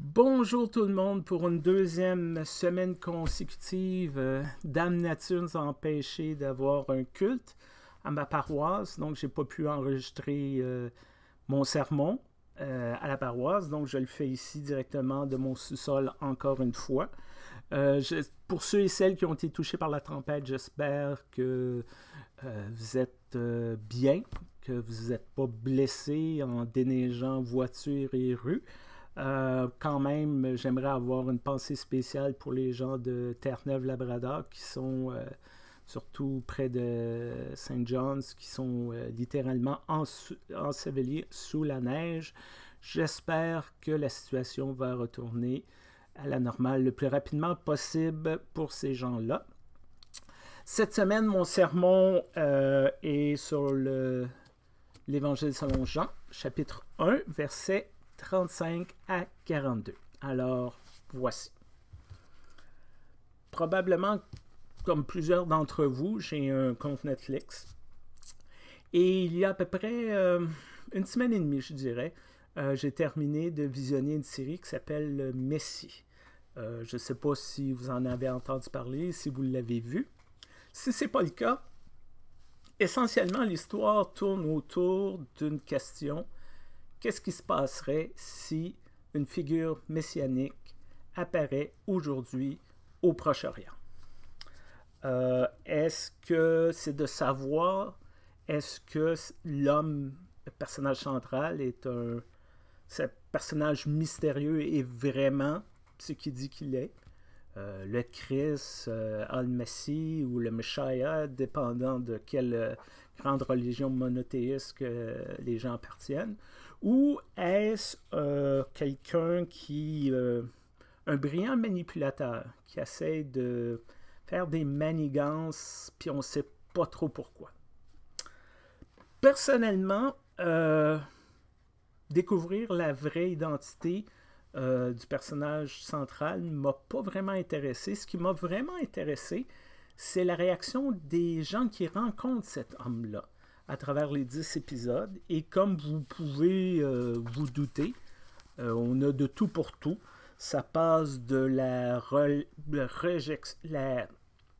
Bonjour tout le monde pour une deuxième semaine consécutive. Euh, Dame Nature nous d'avoir un culte à ma paroisse, donc j'ai pas pu enregistrer euh, mon sermon euh, à la paroisse, donc je le fais ici directement de mon sous-sol encore une fois. pour ceux et celles qui ont été touchés par la tempête, j'espère que vous êtes bien, que vous n'êtes pas blessés en déneigeant voiture et rue. Euh, quand même, j'aimerais avoir une pensée spéciale pour les gens de Terre-Neuve-Labrador qui sont euh, surtout près de St. John's, qui sont euh, littéralement ensevelis sous la neige. J'espère que la situation va retourner à la normale le plus rapidement possible pour ces gens-là. Cette semaine, mon sermon est sur l'Évangile selon Jean, chapitre 1, verset 35 à 42. Alors, voici. Probablement, comme plusieurs d'entre vous, j'ai un compte Netflix. Et il y a à peu près euh, une semaine et demie, je dirais, euh, j'ai terminé de visionner une série qui s'appelle Messi. Euh, je ne sais pas si vous en avez entendu parler, si vous l'avez vu. Si ce n'est pas le cas, essentiellement, l'histoire tourne autour d'une question qu'est-ce qui se passerait si une figure messianique apparaît aujourd'hui au Proche-Orient? Euh, est-ce que c'est de savoir, est-ce que l'homme, le personnage central, est un ce personnage mystérieux est vraiment ce qu'il dit qu'il est? Euh, le Christ, le euh, Al-Messie ou le Messiah, dépendant de quelle grande religion monothéiste les gens appartiennent, ou est-ce euh, quelqu'un qui... Euh, un brillant manipulateur qui essaie de faire des manigances, puis on ne sait pas trop pourquoi. Personnellement, euh, découvrir la vraie identité du personnage central ne m'a pas vraiment intéressé. Ce qui m'a vraiment intéressé, c'est la réaction des gens qui rencontrent cet homme-là à travers les dix épisodes. Et comme vous pouvez euh, vous douter, euh, on a de tout pour tout. Ça passe de la, le, rejet,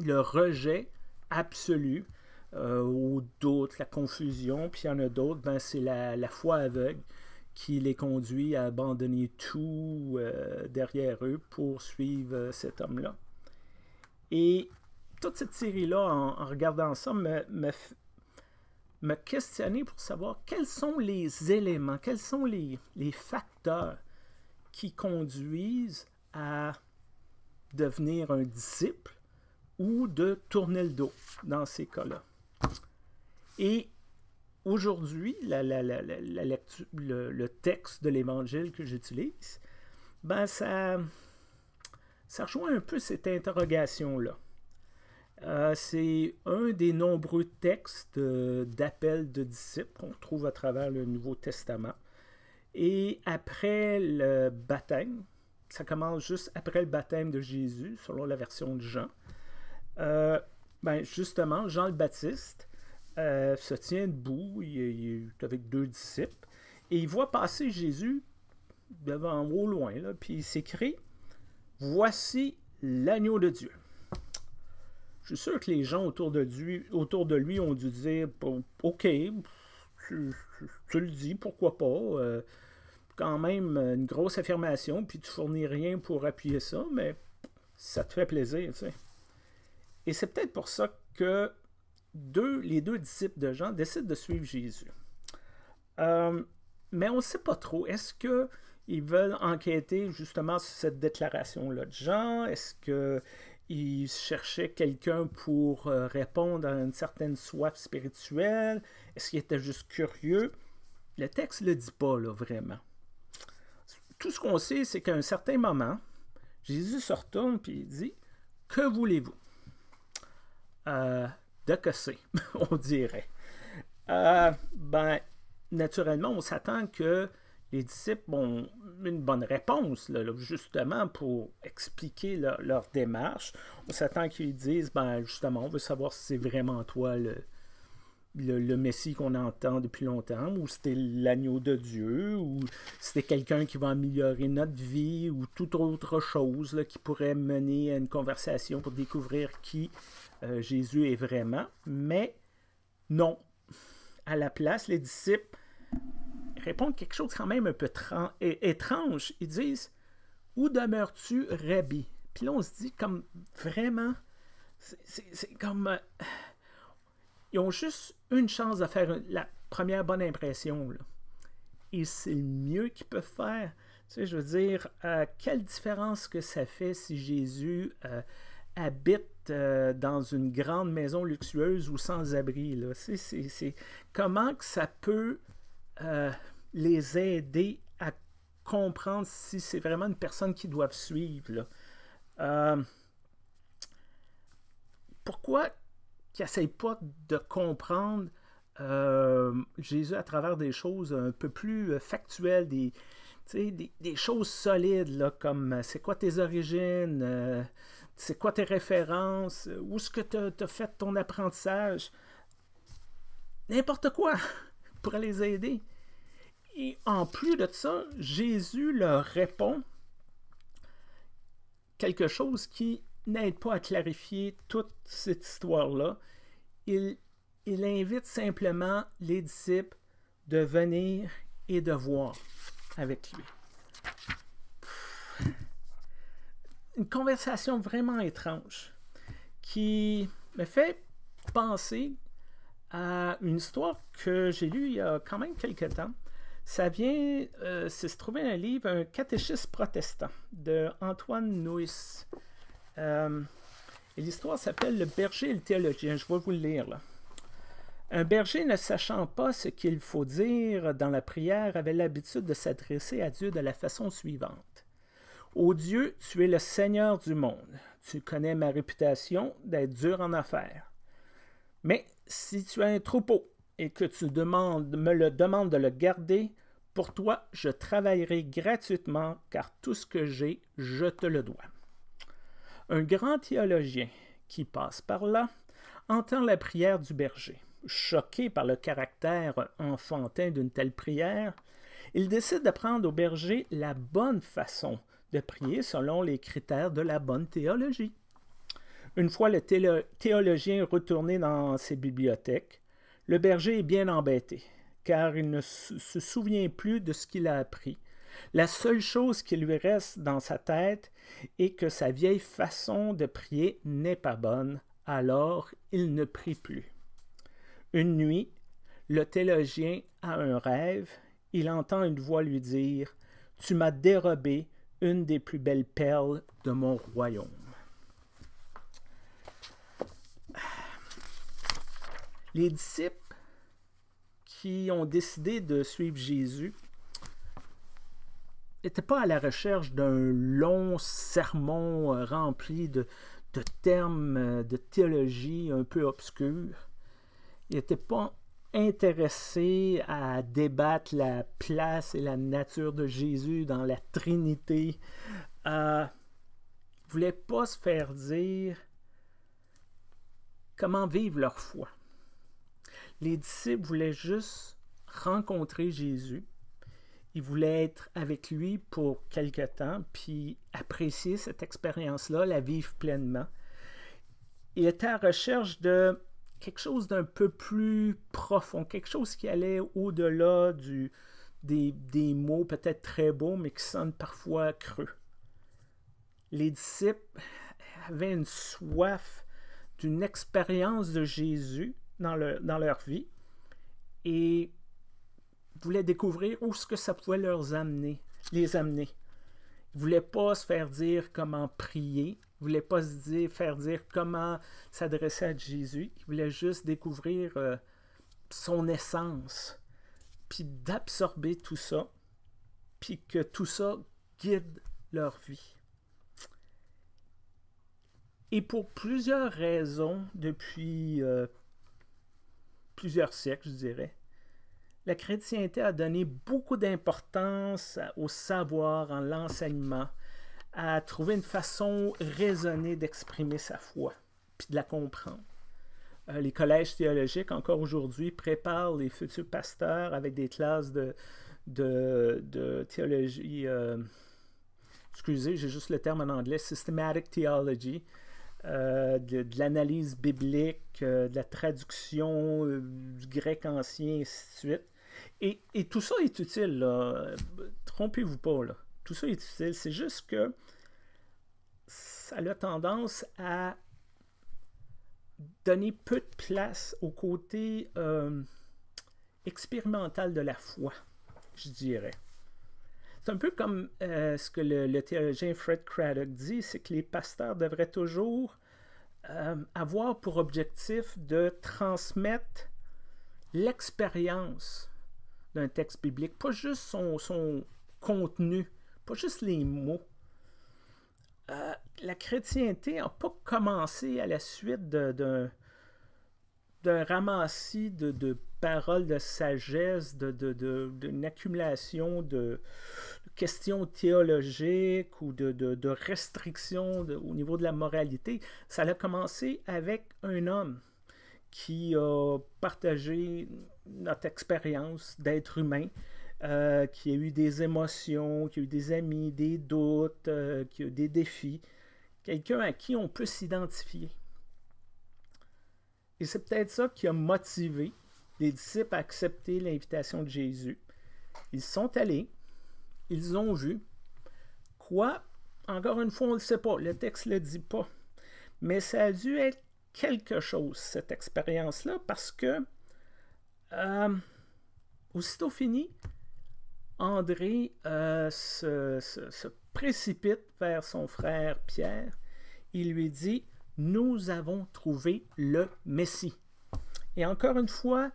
le rejet absolu ou euh, d'autres, la confusion, puis il y en a d'autres, ben, c'est la, la, foi aveugle qui les conduit à abandonner tout derrière eux pour suivre cet homme-là. Et toute cette série-là, en, regardant ça, me, me, me questionner pour savoir quels sont les éléments, quels sont les, les facteurs qui conduisent à devenir un disciple ou de tourner le dos dans ces cas-là. Et aujourd'hui, la, le, le, texte de l'Évangile que j'utilise, ben ça, ça rejoint un peu cette interrogation-là. Euh, c'est un des nombreux textes euh, d'appel de disciples qu'on trouve à travers le Nouveau Testament. Et après le baptême, ça commence juste après le baptême de Jésus, selon la version de Jean. Euh, ben justement, Jean le Baptiste se tient debout, il, est avec deux disciples, et il voit passer Jésus devant au loin, puis il s'écrit Voici l'agneau de Dieu je suis sûr que les gens autour de lui, autour de lui ont dû dire OK, tu, le dis, pourquoi pas. Euh, quand même euh, une grosse affirmation, puis tu fournis rien pour appuyer ça, mais ça te fait plaisir. Tu sais. Et c'est peut-être pour ça que deux, les deux disciples de Jean décident de suivre Jésus. Euh, mais on ne sait pas trop. Est-ce que ils veulent enquêter justement sur cette déclaration-là de Jean? Est-ce que il cherchait quelqu'un pour euh, répondre à une certaine soif spirituelle? Est-ce qu'il était juste curieux? Le texte ne le dit pas, là, vraiment. Tout ce qu'on sait, c'est qu'à un certain moment, Jésus se retourne et dit Que voulez-vous euh, De que on dirait. Euh, ben, naturellement, on s'attend que les disciples ont une bonne réponse, justement, pour expliquer leur, démarche. On s'attend qu'ils disent, ben, justement, on veut savoir si c'est vraiment toi le, le, Messie qu'on entend depuis longtemps, ou c'était l'agneau de Dieu, ou c'était quelqu'un qui va améliorer notre vie, ou toute autre chose qui pourrait mener à une conversation pour découvrir qui euh, Jésus est vraiment. Mais non. À la place, les disciples répondent quelque chose quand même un peu étrange. Ils disent Où demeures-tu, Rabbi Puis là, on se dit comme vraiment, c'est comme. Euh, ils ont juste une chance de faire la première bonne impression. Et c'est le mieux qu'ils peuvent faire. Tu sais, je veux dire, euh, quelle différence que ça fait si Jésus euh, habite dans une grande maison luxueuse ou sans abri. Là. C Comment que ça peut les aider à comprendre si c'est vraiment une personne qu'ils doivent suivre. Euh, pourquoi qu'ils n'essayent pas de comprendre euh, Jésus à travers des choses un peu plus euh, factuelles, des, des, choses solides, là, comme c'est quoi tes origines, c'est quoi tes références, où est-ce que tu as, fait ton apprentissage, n'importe quoi pour les aider. Et en plus de ça, Jésus leur répond quelque chose qui n'aide pas à clarifier toute cette histoire-là. Il, invite simplement les disciples de venir et de voir avec lui. Une conversation vraiment étrange qui me fait penser à une histoire que j'ai lue il y a quand même quelques temps ça vient, euh, c'est se trouver un livre, un catéchisme protestant de Antoine Nuis. Euh, et l'histoire s'appelle Le berger et le théologien. Je vais vous le lire là. Un berger ne sachant pas ce qu'il faut dire dans la prière avait l'habitude de s'adresser à Dieu de la façon suivante. Ô Dieu, tu es le Seigneur du monde. Tu connais ma réputation d'être dur en affaires. Mais si tu as un troupeau, et que tu me le demandes de le garder, pour toi, je travaillerai gratuitement car tout ce que j'ai, je te le dois. Un grand théologien qui passe par là entend la prière du berger. Choqué par le caractère enfantin d'une telle prière, il décide d'apprendre au berger la bonne façon de prier selon les critères de la bonne théologie. Une fois le théologien retourné dans ses bibliothèques, le berger est bien embêté, car il ne se souvient plus de ce qu'il a appris. La seule chose qui lui reste dans sa tête est que sa vieille façon de prier n'est pas bonne, alors il ne prie plus. Une nuit, le théologien a un rêve, il entend une voix lui dire Tu m'as dérobé une des plus belles perles de mon royaume. les disciples qui ont décidé de suivre Jésus n'étaient pas à la recherche d'un long sermon euh, rempli de, de termes euh, de théologie un peu obscurs. Ils n'étaient pas intéressés à débattre la place et la nature de Jésus dans la Trinité. Euh, ils ne voulaient pas se faire dire comment vivre leur foi. Les disciples voulaient juste rencontrer Jésus. Ils voulaient être avec lui pour quelque temps, puis apprécier cette expérience-là, la vivre pleinement. Ils étaient à recherche de quelque chose d'un peu plus profond, quelque chose qui allait au-delà des, des mots peut-être très beaux, mais qui sonnent parfois creux. Les disciples avaient une soif d'une expérience de Jésus dans, leur vie et voulaient découvrir où ce que ça pouvait leur amener, les amener. Ils ne voulaient pas se faire dire comment prier, ils ne voulaient pas se dire, faire dire comment s'adresser à Jésus, ils voulaient juste découvrir euh, son essence, puis d'absorber tout ça, puis que tout ça guide leur vie. Et pour plusieurs raisons, depuis euh, plusieurs siècles, je dirais, la chrétienté a donné beaucoup d'importance au savoir, en l'enseignement, à trouver une façon raisonnée d'exprimer sa foi, puis de la comprendre. Euh, les collèges théologiques, encore aujourd'hui, préparent les futurs pasteurs avec des classes de, de, théologie. Euh, excusez, j'ai juste le terme en anglais, systematic theology, euh, de, de l'analyse biblique, euh, de la traduction euh, du grec ancien, et ainsi de suite. Et, et tout ça est utile, trompez-vous pas, là. tout ça est utile, c'est juste que ça a tendance à donner peu de place au côté expérimental de la foi, je dirais. C'est un peu comme euh, ce que le, théologien Fred Craddock dit, c'est que les pasteurs devraient toujours euh, avoir pour objectif de transmettre l'expérience d'un texte biblique, pas juste son, contenu, pas juste les mots. Euh, la chrétienté n'a pas commencé à la suite d'un d'un ramassis de, de, paroles de sagesse, d'une de, accumulation de, questions théologiques ou de, restrictions au niveau de la moralité. Ça a commencé avec un homme qui a partagé notre expérience d'être humain, euh, qui a eu des émotions, qui a eu des amis, des doutes, euh, qui a eu des défis. Quelqu'un à qui on peut s'identifier. Et c'est peut-être ça qui a motivé les disciples à accepter l'invitation de Jésus. Ils sont allés, ils ont vu. Quoi? Encore une fois, on ne le sait pas, le texte ne le dit pas. Mais ça a dû être quelque chose, cette expérience-là, parce que euh, aussitôt fini, André euh, se précipite vers son frère Pierre. Il lui dit, nous avons trouvé le Messie. Et encore une fois,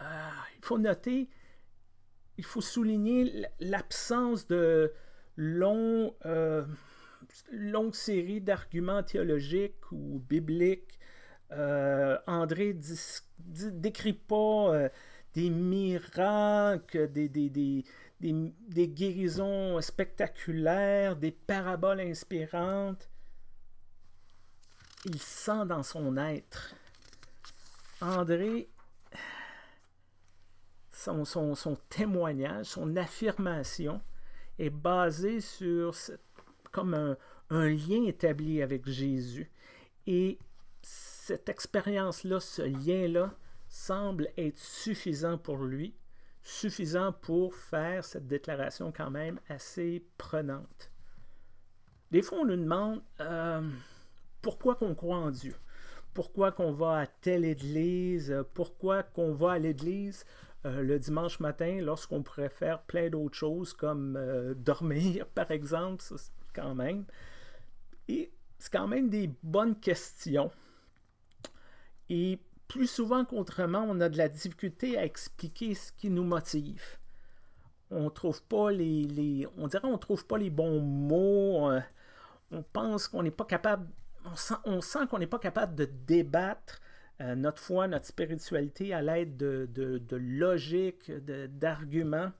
ah, il faut noter, il faut souligner l'absence de euh, longue série d'arguments théologiques ou bibliques. Euh, André ne décrit pas euh, des miracles, des, guérisons spectaculaires, des paraboles inspirantes il sent dans son être. André, son, son, témoignage, son affirmation est basé sur comme un, lien établi avec Jésus. Et cette expérience-là, ce lien-là, semble être suffisant pour lui, suffisant pour faire cette déclaration quand même assez prenante. Des fois, on nous demande... Euh, pourquoi qu'on croit en Dieu, pourquoi qu'on va à telle église, pourquoi qu'on va à l'église euh, le dimanche matin lorsqu'on pourrait faire plein d'autres choses comme euh, dormir, par exemple, ça, quand même. Et c'est quand même des bonnes questions. Et plus souvent qu'autrement, on a de la difficulté à expliquer ce qui nous motive. On trouve pas les, on dirait on trouve pas les bons mots. Euh, on pense qu'on n'est pas capable on sent qu'on n'est pas capable de débattre euh, notre foi, notre spiritualité à l'aide de, de, de, logique, d'arguments.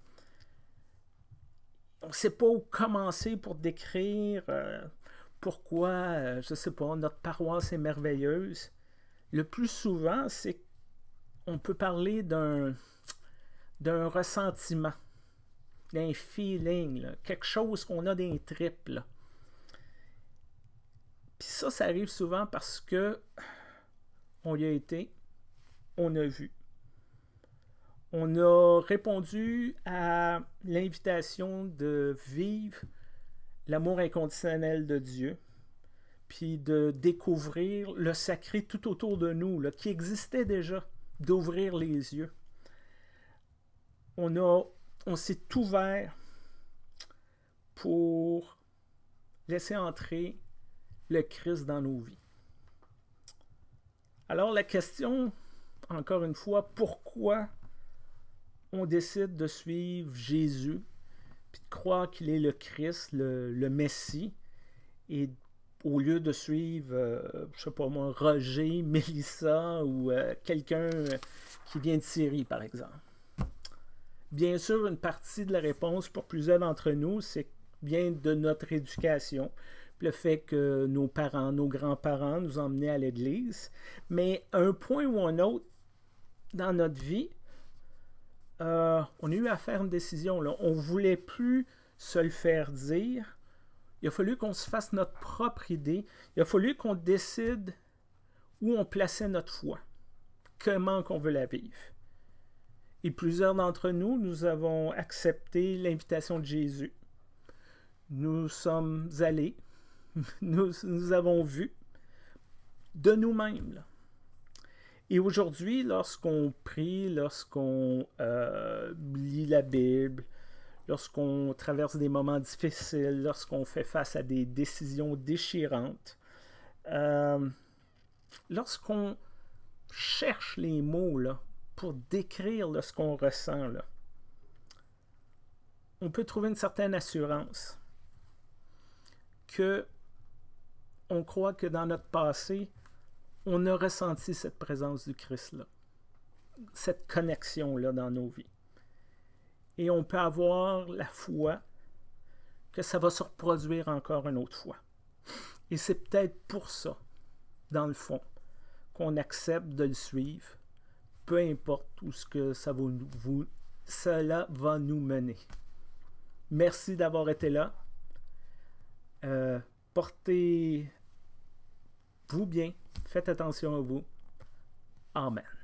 on ne sait pas où commencer pour décrire euh, pourquoi, euh, je ne sais pas, notre paroisse est merveilleuse. Le plus souvent, c'est qu'on peut parler d'un ressentiment, d'un feeling, quelque chose qu'on a des triple. tripes. Puis ça, ça arrive souvent parce que on y a été, on a vu. On a répondu à l'invitation de vivre l'amour inconditionnel de Dieu, puis de découvrir le sacré tout autour de nous, là, qui existait déjà, d'ouvrir les yeux. On, on s'est ouvert pour laisser entrer le Christ dans nos vies. Alors la question, encore une fois, pourquoi on décide de suivre Jésus, puis de croire qu'il est le Christ, le, Messie, et au lieu de suivre, je euh, je sais pas moi, Roger, Mélissa ou euh, quelqu'un euh, qui vient de Syrie, par exemple. Bien sûr, une partie de la réponse pour plusieurs d'entre nous, c'est bien de notre éducation, le fait que nos parents, nos grands-parents nous emmenaient à l'église. Mais un point ou un autre dans notre vie, euh, on a eu à faire une décision. On ne voulait plus se le faire dire. Il a fallu qu'on se fasse notre propre idée. Il a fallu qu'on décide où on plaçait notre foi, comment qu'on veut la vivre. Et plusieurs d'entre nous, nous avons accepté l'invitation de Jésus. Nous sommes allés nous, avons vu de nous-mêmes. Et aujourd'hui, lorsqu'on prie, lorsqu'on euh, lit la Bible, lorsqu'on traverse des moments difficiles, lorsqu'on fait face à des décisions déchirantes, euh, lorsqu'on cherche les mots pour décrire ce qu'on ressent, on peut trouver une certaine assurance que on croit que dans notre passé, on a ressenti cette présence du Christ-là, cette connexion-là dans nos vies. Et on peut avoir la foi que ça va se reproduire encore une autre fois. Et c'est peut-être pour ça, dans le fond, qu'on accepte de le suivre, peu importe où ce que ça cela va nous mener. Merci d'avoir été là. Euh, portez vous bien. Faites attention à vous. Amen.